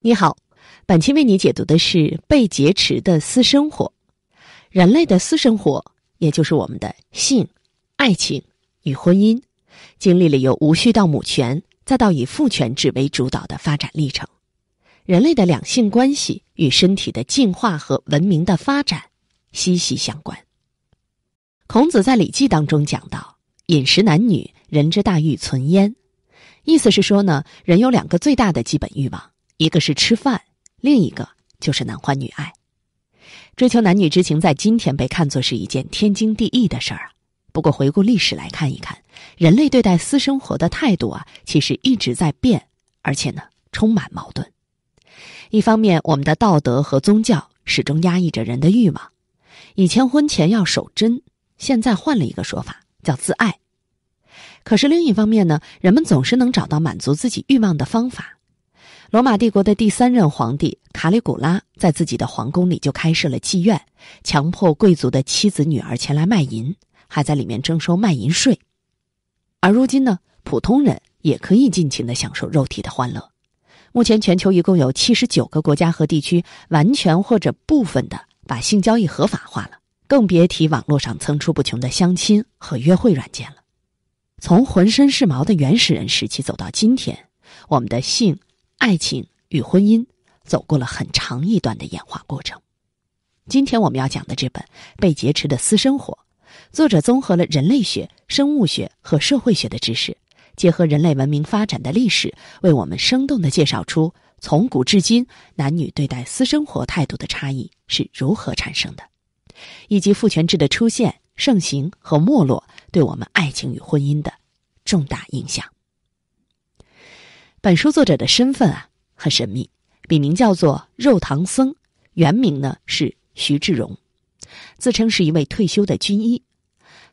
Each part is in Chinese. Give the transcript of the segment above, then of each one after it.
你好，本期为你解读的是被劫持的私生活。人类的私生活，也就是我们的性、爱情与婚姻，经历了由无序到母权，再到以父权制为主导的发展历程。人类的两性关系与身体的进化和文明的发展息息相关。孔子在《礼记》当中讲到：“饮食男女，人之大欲存焉。”意思是说呢，人有两个最大的基本欲望。一个是吃饭，另一个就是男欢女爱。追求男女之情，在今天被看作是一件天经地义的事儿。不过，回顾历史来看一看，人类对待私生活的态度啊，其实一直在变，而且呢，充满矛盾。一方面，我们的道德和宗教始终压抑着人的欲望。以前婚前要守贞，现在换了一个说法，叫自爱。可是另一方面呢，人们总是能找到满足自己欲望的方法。罗马帝国的第三任皇帝卡里古拉在自己的皇宫里就开设了妓院，强迫贵族的妻子女儿前来卖淫，还在里面征收卖淫税。而如今呢，普通人也可以尽情的享受肉体的欢乐。目前全球一共有七十九个国家和地区完全或者部分的把性交易合法化了，更别提网络上层出不穷的相亲和约会软件了。从浑身是毛的原始人时期走到今天，我们的性。爱情与婚姻走过了很长一段的演化过程。今天我们要讲的这本《被劫持的私生活》，作者综合了人类学、生物学和社会学的知识，结合人类文明发展的历史，为我们生动的介绍出从古至今男女对待私生活态度的差异是如何产生的，以及父权制的出现、盛行和没落对我们爱情与婚姻的重大影响。本书作者的身份啊很神秘，笔名叫做“肉唐僧”，原名呢是徐志荣，自称是一位退休的军医。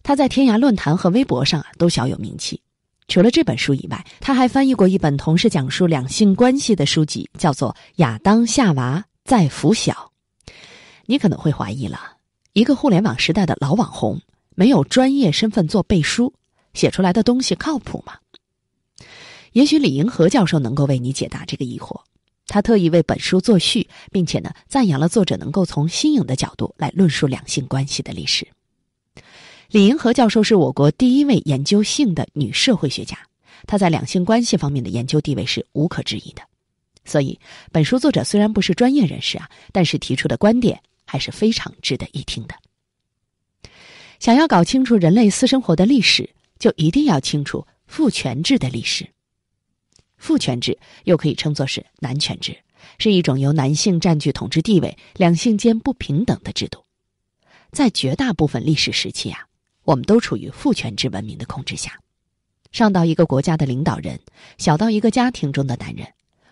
他在天涯论坛和微博上啊都小有名气。除了这本书以外，他还翻译过一本同时讲述两性关系的书籍，叫做《亚当夏娃在拂晓》。你可能会怀疑了：一个互联网时代的老网红，没有专业身份做背书，写出来的东西靠谱吗？也许李银河教授能够为你解答这个疑惑。他特意为本书作序，并且呢，赞扬了作者能够从新颖的角度来论述两性关系的历史。李银河教授是我国第一位研究性的女社会学家，她在两性关系方面的研究地位是无可置疑的。所以，本书作者虽然不是专业人士啊，但是提出的观点还是非常值得一听的。想要搞清楚人类私生活的历史，就一定要清楚父权制的历史。父权制又可以称作是男权制，是一种由男性占据统治地位、两性间不平等的制度。在绝大部分历史时期啊，我们都处于父权制文明的控制下，上到一个国家的领导人，小到一个家庭中的男人，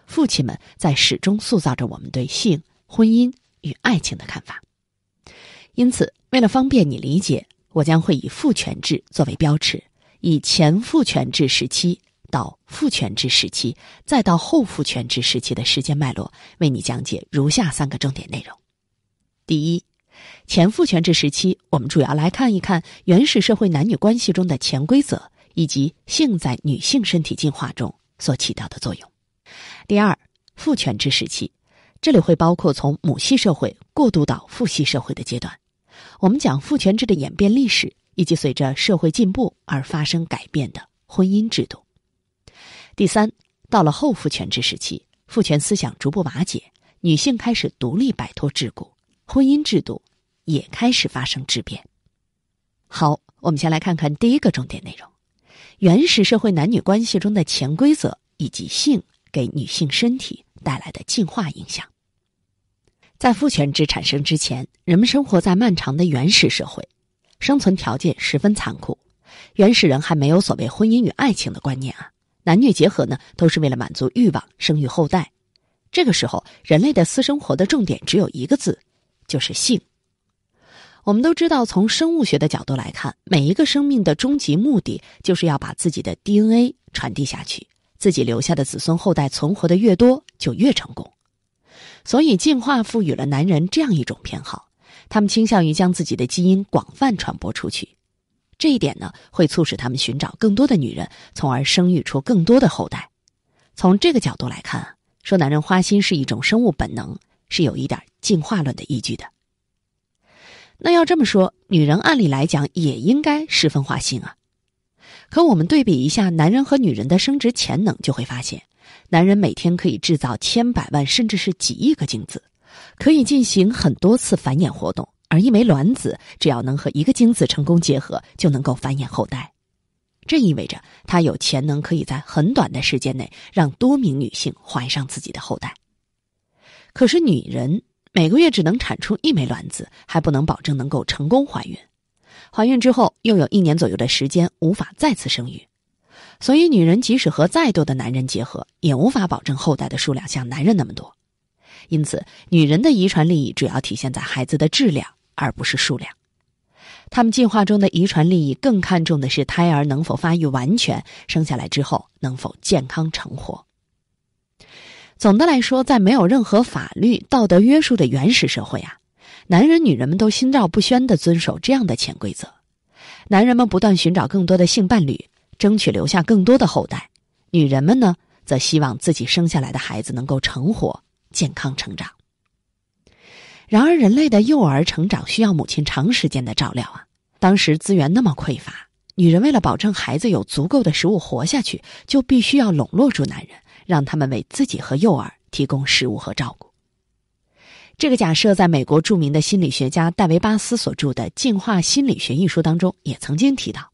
父亲们在始终塑造着我们对性、婚姻与爱情的看法。因此，为了方便你理解，我将会以父权制作为标尺，以前父权制时期。到父权制时期，再到后父权制时期的时间脉络，为你讲解如下三个重点内容：第一，前父权制时期，我们主要来看一看原始社会男女关系中的潜规则，以及性在女性身体进化中所起到的作用；第二，父权制时期，这里会包括从母系社会过渡到父系社会的阶段，我们讲父权制的演变历史，以及随着社会进步而发生改变的婚姻制度。第三，到了后父权制时期，父权思想逐步瓦解，女性开始独立摆脱桎梏，婚姻制度也开始发生质变。好，我们先来看看第一个重点内容：原始社会男女关系中的潜规则，以及性给女性身体带来的进化影响。在父权制产生之前，人们生活在漫长的原始社会，生存条件十分残酷，原始人还没有所谓婚姻与爱情的观念啊。男女结合呢，都是为了满足欲望、生育后代。这个时候，人类的私生活的重点只有一个字，就是性。我们都知道，从生物学的角度来看，每一个生命的终极目的就是要把自己的 DNA 传递下去，自己留下的子孙后代存活的越多，就越成功。所以，进化赋予了男人这样一种偏好，他们倾向于将自己的基因广泛传播出去。这一点呢，会促使他们寻找更多的女人，从而生育出更多的后代。从这个角度来看，说男人花心是一种生物本能，是有一点进化论的依据的。那要这么说，女人按理来讲也应该十分花心啊。可我们对比一下男人和女人的生殖潜能，就会发现，男人每天可以制造千百万甚至是几亿个精子，可以进行很多次繁衍活动。而一枚卵子只要能和一个精子成功结合，就能够繁衍后代，这意味着她有潜能可以在很短的时间内让多名女性怀上自己的后代。可是，女人每个月只能产出一枚卵子，还不能保证能够成功怀孕。怀孕之后，又有一年左右的时间无法再次生育，所以女人即使和再多的男人结合，也无法保证后代的数量像男人那么多。因此，女人的遗传利益主要体现在孩子的质量。而不是数量，他们进化中的遗传利益更看重的是胎儿能否发育完全，生下来之后能否健康成活。总的来说，在没有任何法律道德约束的原始社会啊，男人、女人们都心照不宣的遵守这样的潜规则：男人们不断寻找更多的性伴侣，争取留下更多的后代；女人们呢，则希望自己生下来的孩子能够成活、健康成长。然而，人类的幼儿成长需要母亲长时间的照料啊。当时资源那么匮乏，女人为了保证孩子有足够的食物活下去，就必须要笼络住男人，让他们为自己和幼儿提供食物和照顾。这个假设在美国著名的心理学家戴维·巴斯所著的《进化心理学》一书当中也曾经提到：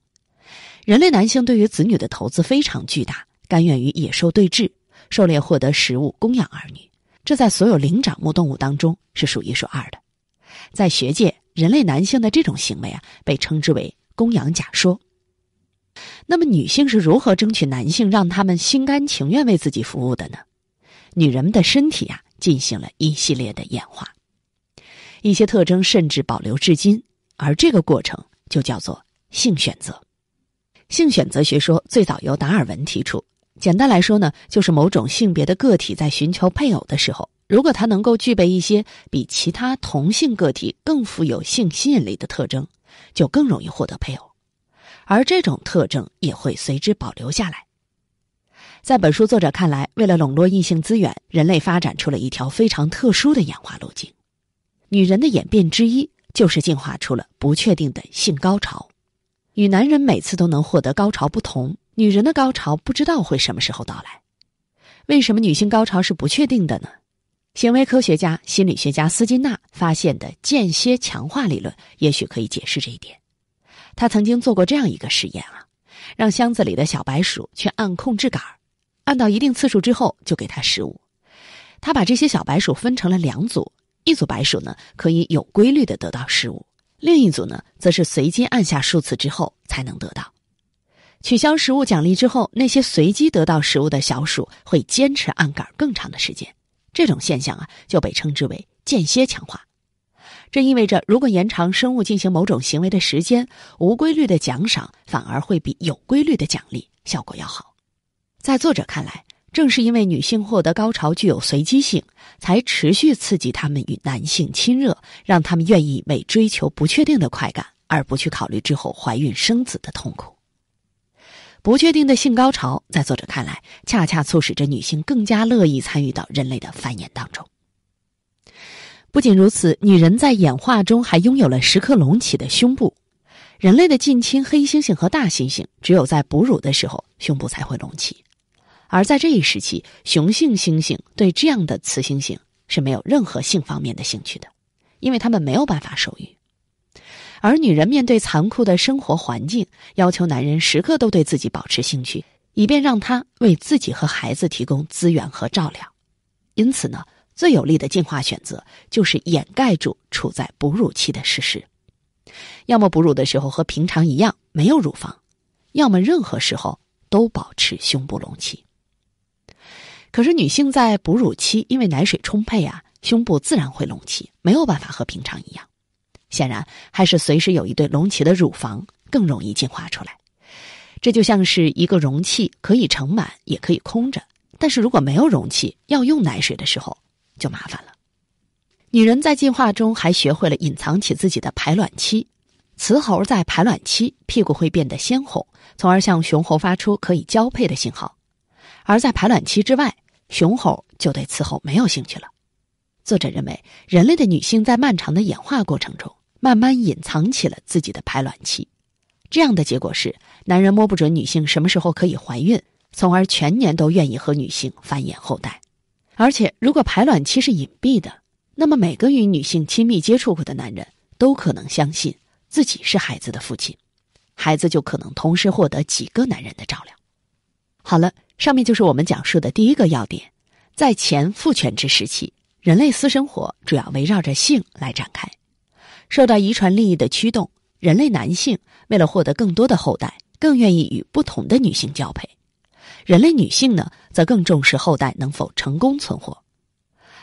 人类男性对于子女的投资非常巨大，甘愿与野兽对峙，狩猎获得食物供养儿女。这在所有灵长目动物当中是数一数二的，在学界，人类男性的这种行为啊，被称之为“公养假说”。那么，女性是如何争取男性，让他们心甘情愿为自己服务的呢？女人们的身体啊，进行了一系列的演化，一些特征甚至保留至今，而这个过程就叫做性选择。性选择学说最早由达尔文提出。简单来说呢，就是某种性别的个体在寻求配偶的时候，如果他能够具备一些比其他同性个体更富有性吸引力的特征，就更容易获得配偶，而这种特征也会随之保留下来。在本书作者看来，为了笼络异性资源，人类发展出了一条非常特殊的演化路径。女人的演变之一，就是进化出了不确定的性高潮，与男人每次都能获得高潮不同。女人的高潮不知道会什么时候到来，为什么女性高潮是不确定的呢？行为科学家、心理学家斯金纳发现的间歇强化理论也许可以解释这一点。他曾经做过这样一个实验啊，让箱子里的小白鼠去按控制杆儿，按到一定次数之后就给它食物。他把这些小白鼠分成了两组，一组白鼠呢可以有规律的得到食物，另一组呢则是随机按下数次之后才能得到。取消食物奖励之后，那些随机得到食物的小鼠会坚持按杆更长的时间。这种现象啊，就被称之为间歇强化。这意味着，如果延长生物进行某种行为的时间，无规律的奖赏反而会比有规律的奖励效果要好。在作者看来，正是因为女性获得高潮具有随机性，才持续刺激他们与男性亲热，让他们愿意为追求不确定的快感，而不去考虑之后怀孕生子的痛苦。不确定的性高潮，在作者看来，恰恰促使着女性更加乐意参与到人类的繁衍当中。不仅如此，女人在演化中还拥有了时颗隆起的胸部。人类的近亲黑猩猩和大猩猩，只有在哺乳的时候胸部才会隆起，而在这一时期，雄性猩猩对这样的雌猩猩是没有任何性方面的兴趣的，因为他们没有办法受孕。而女人面对残酷的生活环境，要求男人时刻都对自己保持兴趣，以便让他为自己和孩子提供资源和照料。因此呢，最有力的进化选择就是掩盖住处在哺乳期的事实，要么哺乳的时候和平常一样没有乳房，要么任何时候都保持胸部隆起。可是女性在哺乳期，因为奶水充沛啊，胸部自然会隆起，没有办法和平常一样。显然，还是随时有一对隆起的乳房更容易进化出来。这就像是一个容器，可以盛满，也可以空着。但是如果没有容器，要用奶水的时候，就麻烦了。女人在进化中还学会了隐藏起自己的排卵期。雌猴在排卵期，屁股会变得鲜红，从而向雄猴发出可以交配的信号；而在排卵期之外，雄猴就对雌猴没有兴趣了。作者认为，人类的女性在漫长的演化过程中。慢慢隐藏起了自己的排卵期，这样的结果是，男人摸不准女性什么时候可以怀孕，从而全年都愿意和女性繁衍后代。而且，如果排卵期是隐蔽的，那么每个与女性亲密接触过的男人都可能相信自己是孩子的父亲，孩子就可能同时获得几个男人的照料。好了，上面就是我们讲述的第一个要点：在前父权制时期，人类私生活主要围绕着性来展开。受到遗传利益的驱动，人类男性为了获得更多的后代，更愿意与不同的女性交配；人类女性呢，则更重视后代能否成功存活。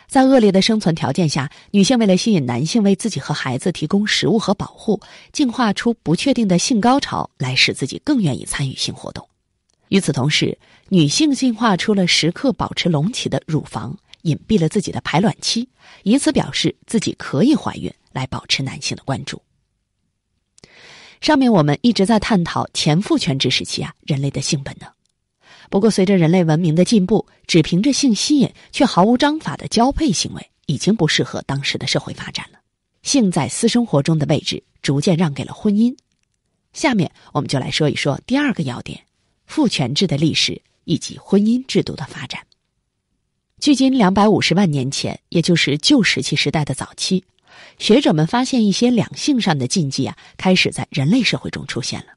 在恶劣的生存条件下，女性为了吸引男性为自己和孩子提供食物和保护，进化出不确定的性高潮来使自己更愿意参与性活动。与此同时，女性进化出了时刻保持隆起的乳房。隐蔽了自己的排卵期，以此表示自己可以怀孕，来保持男性的关注。上面我们一直在探讨前父权制时期啊，人类的性本能。不过，随着人类文明的进步，只凭着性吸引却毫无章法的交配行为已经不适合当时的社会发展了。性在私生活中的位置逐渐让给了婚姻。下面我们就来说一说第二个要点：父权制的历史以及婚姻制度的发展。距今两百五十万年前，也就是旧石器时代的早期，学者们发现一些两性上的禁忌啊，开始在人类社会中出现了。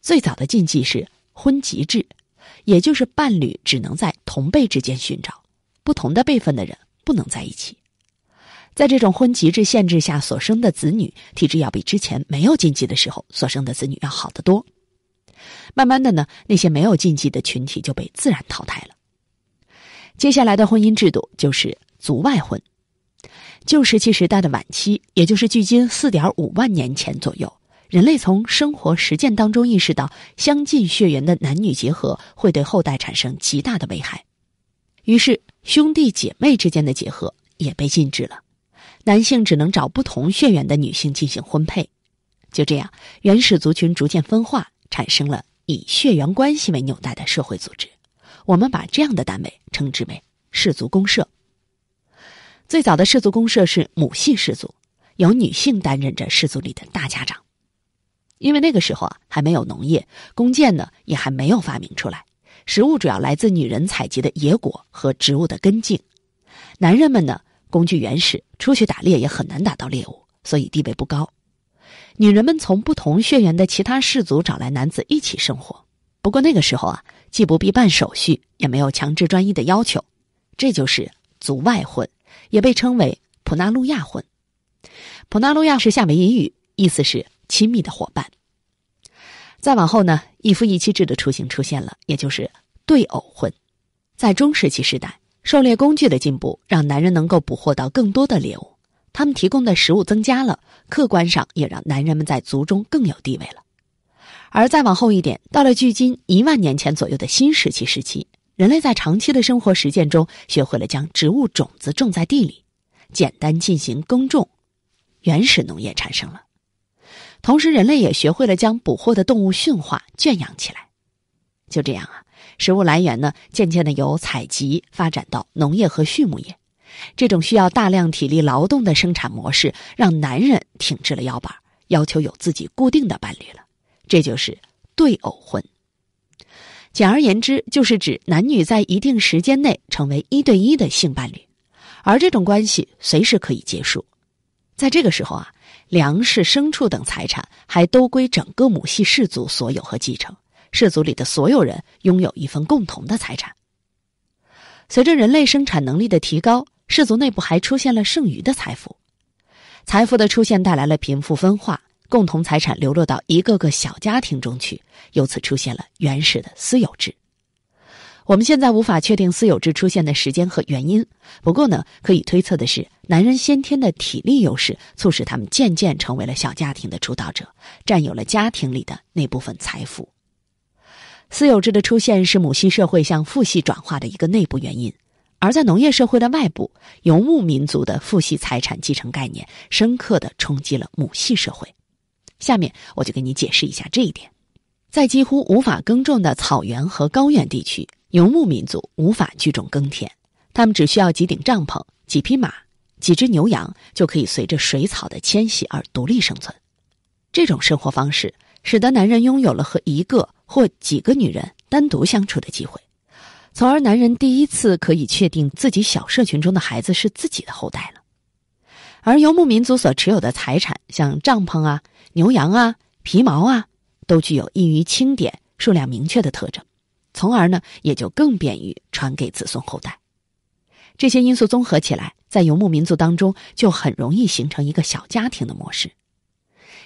最早的禁忌是婚级制，也就是伴侣只能在同辈之间寻找，不同的辈分的人不能在一起。在这种婚级制限制下，所生的子女体质要比之前没有禁忌的时候所生的子女要好得多。慢慢的呢，那些没有禁忌的群体就被自然淘汰了。接下来的婚姻制度就是族外婚。旧石器时代的晚期，也就是距今4.5万年前左右，人类从生活实践当中意识到相近血缘的男女结合会对后代产生极大的危害，于是兄弟姐妹之间的结合也被禁止了，男性只能找不同血缘的女性进行婚配。就这样，原始族群逐渐分化，产生了以血缘关系为纽带的社会组织。我们把这样的单位称之为氏族公社。最早的氏族公社是母系氏族，由女性担任着氏族里的大家长。因为那个时候啊，还没有农业，弓箭呢也还没有发明出来，食物主要来自女人采集的野果和植物的根茎。男人们呢，工具原始，出去打猎也很难打到猎物，所以地位不高。女人们从不同血缘的其他氏族找来男子一起生活。不过那个时候啊。既不必办手续，也没有强制专一的要求，这就是族外婚，也被称为普纳路亚婚。普纳路亚是夏威夷语，意思是亲密的伙伴。再往后呢，一夫一妻制的雏形出现了，也就是对偶婚。在中世纪时代，狩猎工具的进步让男人能够捕获到更多的猎物，他们提供的食物增加了，客观上也让男人们在族中更有地位了。而再往后一点，到了距今一万年前左右的新石器时期，人类在长期的生活实践中，学会了将植物种子种在地里，简单进行耕种，原始农业产生了。同时，人类也学会了将捕获的动物驯化、圈养起来。就这样啊，食物来源呢，渐渐的由采集发展到农业和畜牧业。这种需要大量体力劳动的生产模式，让男人挺直了腰板，要求有自己固定的伴侣了。这就是对偶婚。简而言之，就是指男女在一定时间内成为一对一的性伴侣，而这种关系随时可以结束。在这个时候啊，粮食、牲畜等财产还都归整个母系氏族所有和继承，氏族里的所有人拥有一份共同的财产。随着人类生产能力的提高，氏族内部还出现了剩余的财富，财富的出现带来了贫富分化。共同财产流落到一个个小家庭中去，由此出现了原始的私有制。我们现在无法确定私有制出现的时间和原因，不过呢，可以推测的是，男人先天的体力优势促使他们渐渐成为了小家庭的主导者，占有了家庭里的那部分财富。私有制的出现是母系社会向父系转化的一个内部原因，而在农业社会的外部，游牧民族的父系财产继承概念深刻的冲击了母系社会。下面我就给你解释一下这一点，在几乎无法耕种的草原和高原地区，游牧民族无法聚种耕田，他们只需要几顶帐篷、几匹马、几只牛羊，就可以随着水草的迁徙而独立生存。这种生活方式使得男人拥有了和一个或几个女人单独相处的机会，从而男人第一次可以确定自己小社群中的孩子是自己的后代了。而游牧民族所持有的财产，像帐篷啊。牛羊啊，皮毛啊，都具有易于清点、数量明确的特征，从而呢，也就更便于传给子孙后代。这些因素综合起来，在游牧民族当中就很容易形成一个小家庭的模式。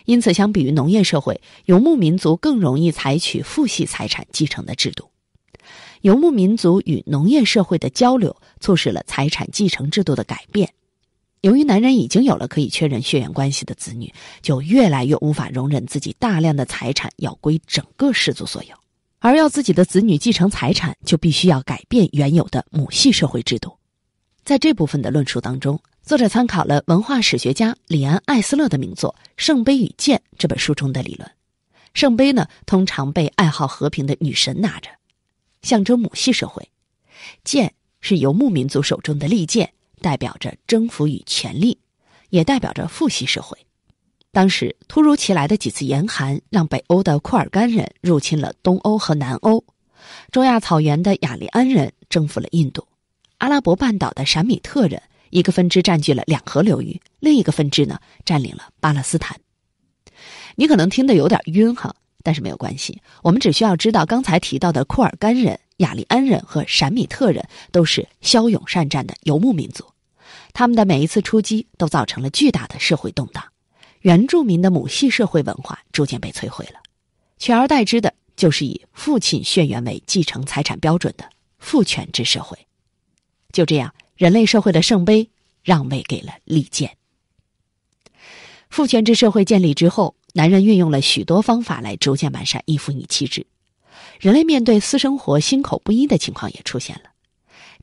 因此，相比于农业社会，游牧民族更容易采取父系财产继承的制度。游牧民族与农业社会的交流，促使了财产继承制度的改变。由于男人已经有了可以确认血缘关系的子女，就越来越无法容忍自己大量的财产要归整个氏族所有，而要自己的子女继承财产，就必须要改变原有的母系社会制度。在这部分的论述当中，作者参考了文化史学家李安·艾斯勒的名作《圣杯与剑》这本书中的理论。圣杯呢，通常被爱好和平的女神拿着，象征母系社会；剑是游牧民族手中的利剑。代表着征服与权力，也代表着父系社会。当时突如其来的几次严寒，让北欧的库尔干人入侵了东欧和南欧，中亚草原的雅利安人征服了印度，阿拉伯半岛的闪米特人一个分支占据了两河流域，另一个分支呢占领了巴勒斯坦。你可能听得有点晕哈，但是没有关系，我们只需要知道刚才提到的库尔干人、雅利安人和闪米特人都是骁勇善战的游牧民族。他们的每一次出击都造成了巨大的社会动荡，原住民的母系社会文化逐渐被摧毁了，取而代之的就是以父亲血缘为继承财产标准的父权制社会。就这样，人类社会的圣杯让位给了利剑。父权制社会建立之后，男人运用了许多方法来逐渐完善一夫一妻制，人类面对私生活心口不一的情况也出现了。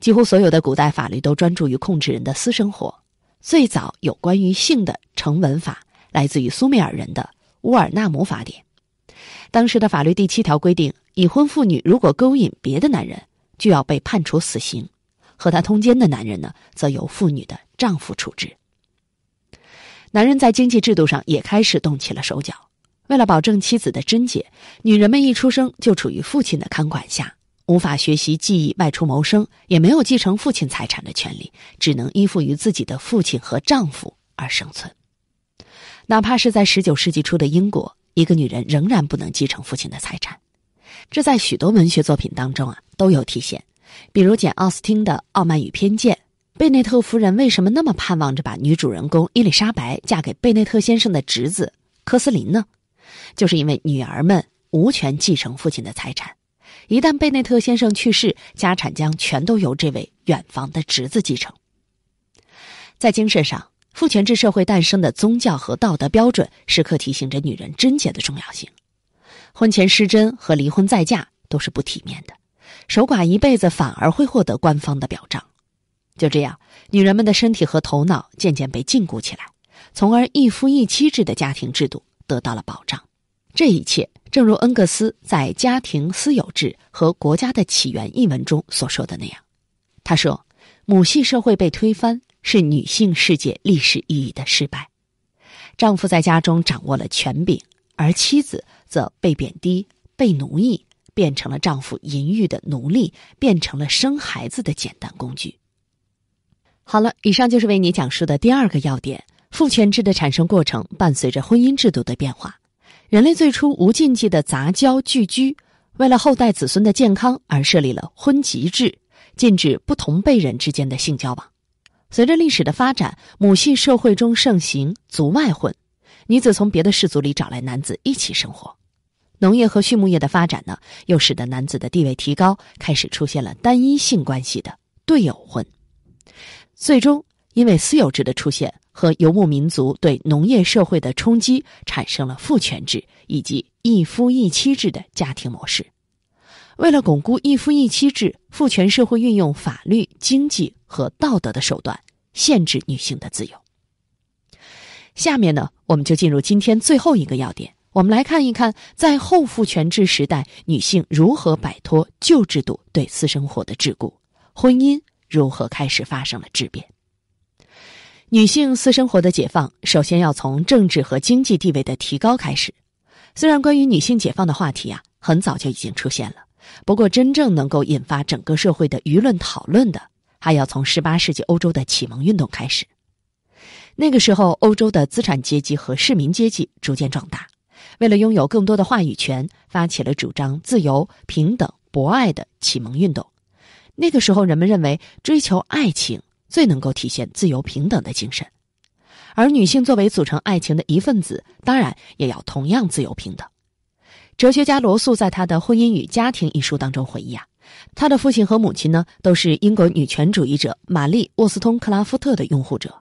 几乎所有的古代法律都专注于控制人的私生活。最早有关于性的成文法来自于苏美尔人的乌尔纳姆法典。当时的法律第七条规定，已婚妇女如果勾引别的男人，就要被判处死刑；和她通奸的男人呢，则由妇女的丈夫处置。男人在经济制度上也开始动起了手脚。为了保证妻子的贞洁，女人们一出生就处于父亲的看管下。无法学习技艺外出谋生，也没有继承父亲财产的权利，只能依附于自己的父亲和丈夫而生存。哪怕是在十九世纪初的英国，一个女人仍然不能继承父亲的财产。这在许多文学作品当中啊都有体现，比如简·奥斯汀的《傲慢与偏见》，贝内特夫人为什么那么盼望着把女主人公伊丽莎白嫁给贝内特先生的侄子科斯林呢？就是因为女儿们无权继承父亲的财产。一旦贝内特先生去世，家产将全都由这位远房的侄子继承。在精神上，父权制社会诞生的宗教和道德标准，时刻提醒着女人贞洁的重要性。婚前失贞和离婚再嫁都是不体面的，守寡一辈子反而会获得官方的表彰。就这样，女人们的身体和头脑渐渐被禁锢起来，从而一夫一妻制的家庭制度得到了保障。这一切。正如恩格斯在《家庭、私有制和国家的起源》一文中所说的那样，他说：“母系社会被推翻是女性世界历史意义的失败。丈夫在家中掌握了权柄，而妻子则被贬低、被奴役，变成了丈夫淫欲的奴隶，变成了生孩子的简单工具。”好了，以上就是为你讲述的第二个要点：父权制的产生过程伴随着婚姻制度的变化。人类最初无禁忌的杂交聚居，为了后代子孙的健康而设立了婚籍制，禁止不同辈人之间的性交往。随着历史的发展，母系社会中盛行族外婚，女子从别的氏族里找来男子一起生活。农业和畜牧业的发展呢，又使得男子的地位提高，开始出现了单一性关系的对偶婚。最终，因为私有制的出现。和游牧民族对农业社会的冲击，产生了父权制以及一夫一妻制的家庭模式。为了巩固一夫一妻制，父权社会运用法律、经济和道德的手段限制女性的自由。下面呢，我们就进入今天最后一个要点，我们来看一看，在后父权制时代，女性如何摆脱旧制度对私生活的桎梏，婚姻如何开始发生了质变。女性私生活的解放，首先要从政治和经济地位的提高开始。虽然关于女性解放的话题啊，很早就已经出现了，不过真正能够引发整个社会的舆论讨论的，还要从十八世纪欧洲的启蒙运动开始。那个时候，欧洲的资产阶级和市民阶级逐渐壮大，为了拥有更多的话语权，发起了主张自由、平等、博爱的启蒙运动。那个时候，人们认为追求爱情。最能够体现自由平等的精神，而女性作为组成爱情的一份子，当然也要同样自由平等。哲学家罗素在他的《婚姻与家庭》一书当中回忆啊，他的父亲和母亲呢都是英国女权主义者玛丽·沃斯通克拉夫特的拥护者。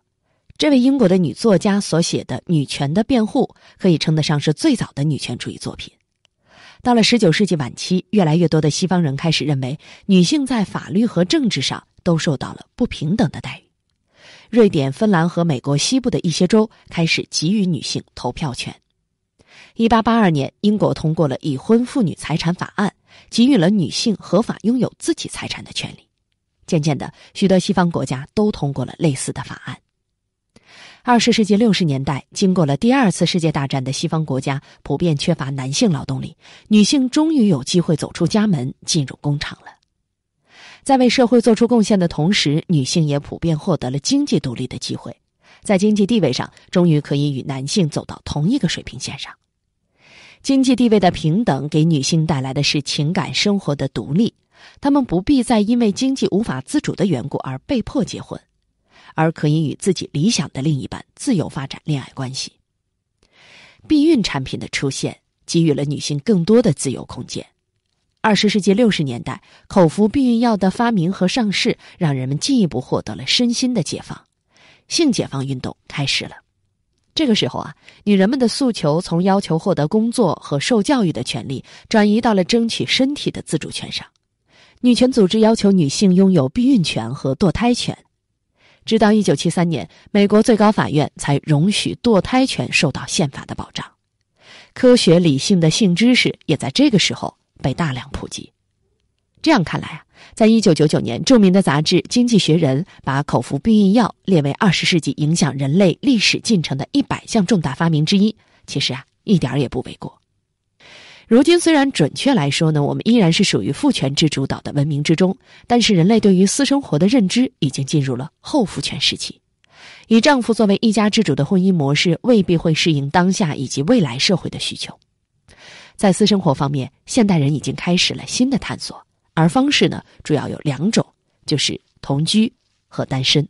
这位英国的女作家所写的《女权的辩护》，可以称得上是最早的女权主义作品。到了十九世纪晚期，越来越多的西方人开始认为，女性在法律和政治上都受到了不平等的待遇。瑞典、芬兰和美国西部的一些州开始给予女性投票权。一八八二年，英国通过了《已婚妇女财产法案》，给予了女性合法拥有自己财产的权利。渐渐的，许多西方国家都通过了类似的法案。二十世纪六十年代，经过了第二次世界大战的西方国家普遍缺乏男性劳动力，女性终于有机会走出家门，进入工厂了。在为社会做出贡献的同时，女性也普遍获得了经济独立的机会，在经济地位上终于可以与男性走到同一个水平线上。经济地位的平等给女性带来的是情感生活的独立，她们不必再因为经济无法自主的缘故而被迫结婚。而可以与自己理想的另一半自由发展恋爱关系。避孕产品的出现，给予了女性更多的自由空间。二十世纪六十年代，口服避孕药的发明和上市，让人们进一步获得了身心的解放，性解放运动开始了。这个时候啊，女人们的诉求从要求获得工作和受教育的权利，转移到了争取身体的自主权上。女权组织要求女性拥有避孕权和堕胎权。直到一九七三年，美国最高法院才容许堕胎权受到宪法的保障。科学理性的性知识也在这个时候被大量普及。这样看来啊，在一九九九年，著名的杂志《经济学人》把口服避孕药列为二十世纪影响人类历史进程的一百项重大发明之一，其实啊，一点也不为过。如今，虽然准确来说呢，我们依然是属于父权制主导的文明之中，但是人类对于私生活的认知已经进入了后父权时期。以丈夫作为一家之主的婚姻模式，未必会适应当下以及未来社会的需求。在私生活方面，现代人已经开始了新的探索，而方式呢，主要有两种，就是同居和单身。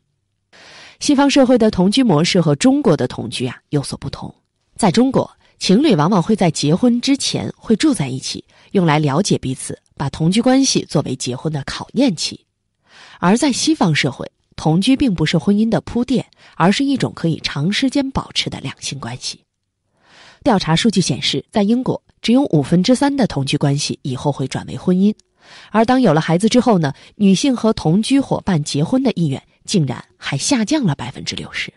西方社会的同居模式和中国的同居啊有所不同，在中国。情侣往往会在结婚之前会住在一起，用来了解彼此，把同居关系作为结婚的考验期。而在西方社会，同居并不是婚姻的铺垫，而是一种可以长时间保持的两性关系。调查数据显示，在英国，只有五分之三的同居关系以后会转为婚姻，而当有了孩子之后呢，女性和同居伙伴结婚的意愿竟然还下降了百分之六十。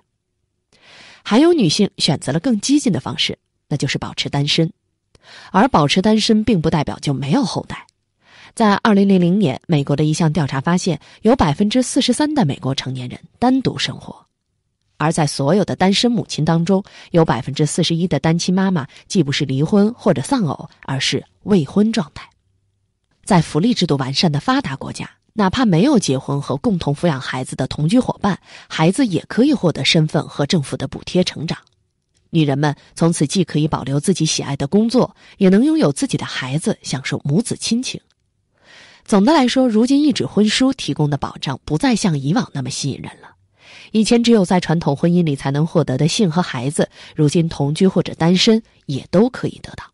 还有女性选择了更激进的方式。那就是保持单身，而保持单身并不代表就没有后代。在二零零零年，美国的一项调查发现，有百分之四十三的美国成年人单独生活，而在所有的单身母亲当中，有百分之四十一的单亲妈妈既不是离婚或者丧偶，而是未婚状态。在福利制度完善的发达国家，哪怕没有结婚和共同抚养孩子的同居伙伴，孩子也可以获得身份和政府的补贴成长。女人们从此既可以保留自己喜爱的工作，也能拥有自己的孩子，享受母子亲情。总的来说，如今一纸婚书提供的保障不再像以往那么吸引人了。以前只有在传统婚姻里才能获得的性和孩子，如今同居或者单身也都可以得到。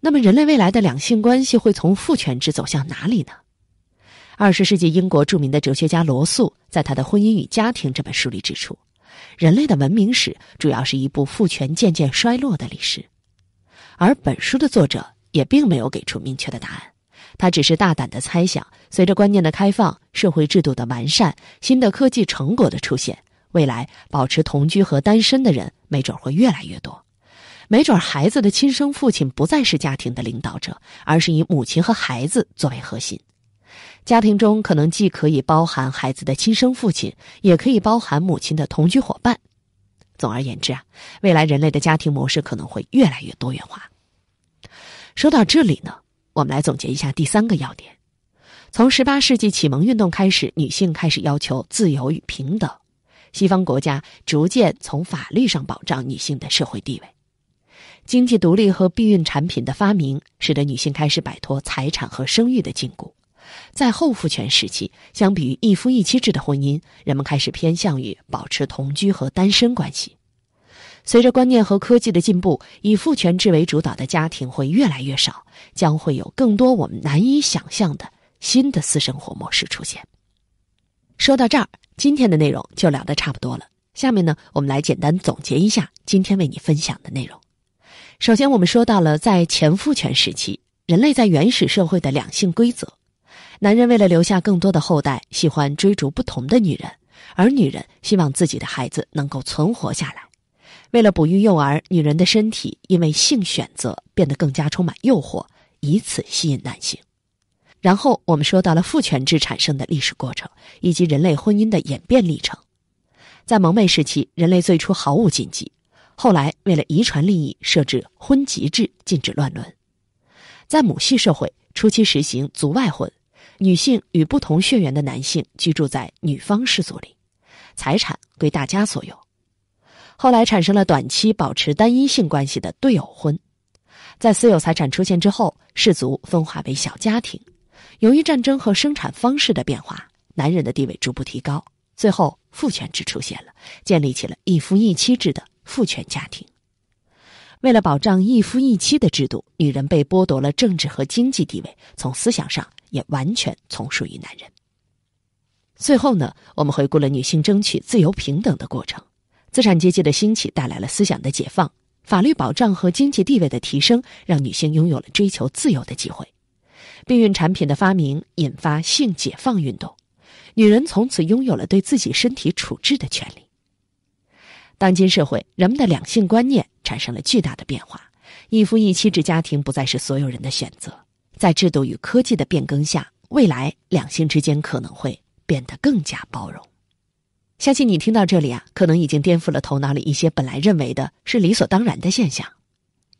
那么，人类未来的两性关系会从父权制走向哪里呢？二十世纪英国著名的哲学家罗素在他的《婚姻与家庭》这本书里指出。人类的文明史主要是一部父权渐渐衰落的历史，而本书的作者也并没有给出明确的答案，他只是大胆的猜想：随着观念的开放、社会制度的完善、新的科技成果的出现，未来保持同居和单身的人没准会越来越多，没准孩子的亲生父亲不再是家庭的领导者，而是以母亲和孩子作为核心。家庭中可能既可以包含孩子的亲生父亲，也可以包含母亲的同居伙伴。总而言之啊，未来人类的家庭模式可能会越来越多元化。说到这里呢，我们来总结一下第三个要点：从十八世纪启蒙运动开始，女性开始要求自由与平等，西方国家逐渐从法律上保障女性的社会地位。经济独立和避孕产品的发明，使得女性开始摆脱财产和生育的禁锢。在后父权时期，相比于一夫一妻制的婚姻，人们开始偏向于保持同居和单身关系。随着观念和科技的进步，以父权制为主导的家庭会越来越少，将会有更多我们难以想象的新的私生活模式出现。说到这儿，今天的内容就聊得差不多了。下面呢，我们来简单总结一下今天为你分享的内容。首先，我们说到了在前父权时期，人类在原始社会的两性规则。男人为了留下更多的后代，喜欢追逐不同的女人；而女人希望自己的孩子能够存活下来。为了哺育幼儿，女人的身体因为性选择变得更加充满诱惑，以此吸引男性。然后我们说到了父权制产生的历史过程，以及人类婚姻的演变历程。在蒙昧时期，人类最初毫无禁忌；后来为了遗传利益，设置婚籍制，禁止乱伦。在母系社会初期，实行族外婚。女性与不同血缘的男性居住在女方氏族里，财产归大家所有。后来产生了短期保持单一性关系的对偶婚。在私有财产出现之后，氏族分化为小家庭。由于战争和生产方式的变化，男人的地位逐步提高，最后父权制出现了，建立起了一夫一妻制的父权家庭。为了保障一夫一妻的制度，女人被剥夺了政治和经济地位，从思想上。也完全从属于男人。最后呢，我们回顾了女性争取自由平等的过程。资产阶级的兴起带来了思想的解放，法律保障和经济地位的提升让女性拥有了追求自由的机会。避孕产品的发明引发性解放运动，女人从此拥有了对自己身体处置的权利。当今社会，人们的两性观念产生了巨大的变化，一夫一妻制家庭不再是所有人的选择。在制度与科技的变更下，未来两性之间可能会变得更加包容。相信你听到这里啊，可能已经颠覆了头脑里一些本来认为的是理所当然的现象。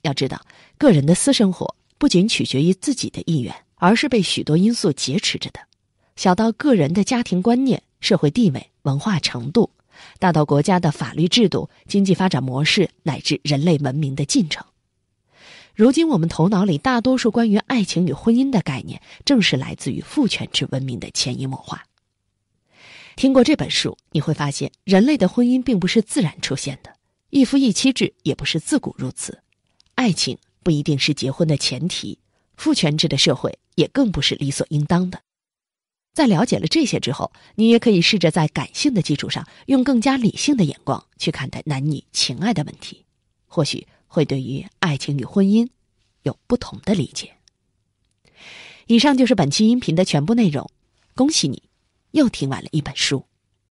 要知道，个人的私生活不仅取决于自己的意愿，而是被许多因素劫持着的。小到个人的家庭观念、社会地位、文化程度；大到国家的法律制度、经济发展模式，乃至人类文明的进程。如今，我们头脑里大多数关于爱情与婚姻的概念，正是来自于父权制文明的潜移默化。听过这本书，你会发现，人类的婚姻并不是自然出现的，一夫一妻制也不是自古如此，爱情不一定是结婚的前提，父权制的社会也更不是理所应当的。在了解了这些之后，你也可以试着在感性的基础上，用更加理性的眼光去看待男女情爱的问题，或许。会对于爱情与婚姻有不同的理解。以上就是本期音频的全部内容。恭喜你，又听完了一本书。